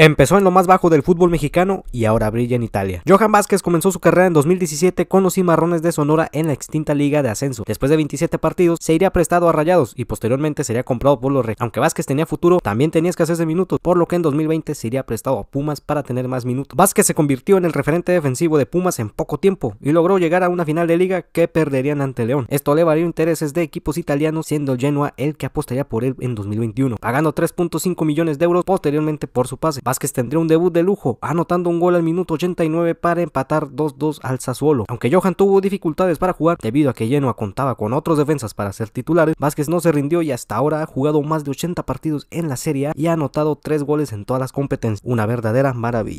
Empezó en lo más bajo del fútbol mexicano y ahora brilla en Italia. Johan Vázquez comenzó su carrera en 2017 con los Cimarrones de Sonora en la extinta Liga de Ascenso. Después de 27 partidos, se iría prestado a Rayados y posteriormente sería comprado por los Reyes. Aunque Vázquez tenía futuro, también tenía escasez de minutos, por lo que en 2020 se iría prestado a Pumas para tener más minutos. Vázquez se convirtió en el referente defensivo de Pumas en poco tiempo y logró llegar a una final de liga que perderían ante León. Esto le valió intereses de equipos italianos, siendo Genoa el que apostaría por él en 2021, pagando 3.5 millones de euros posteriormente por su pase. Vázquez tendría un debut de lujo, anotando un gol al minuto 89 para empatar 2-2 al Sassuolo. Aunque Johan tuvo dificultades para jugar debido a que Genoa contaba con otros defensas para ser titulares, Vázquez no se rindió y hasta ahora ha jugado más de 80 partidos en la Serie A y ha anotado 3 goles en todas las competencias. Una verdadera maravilla.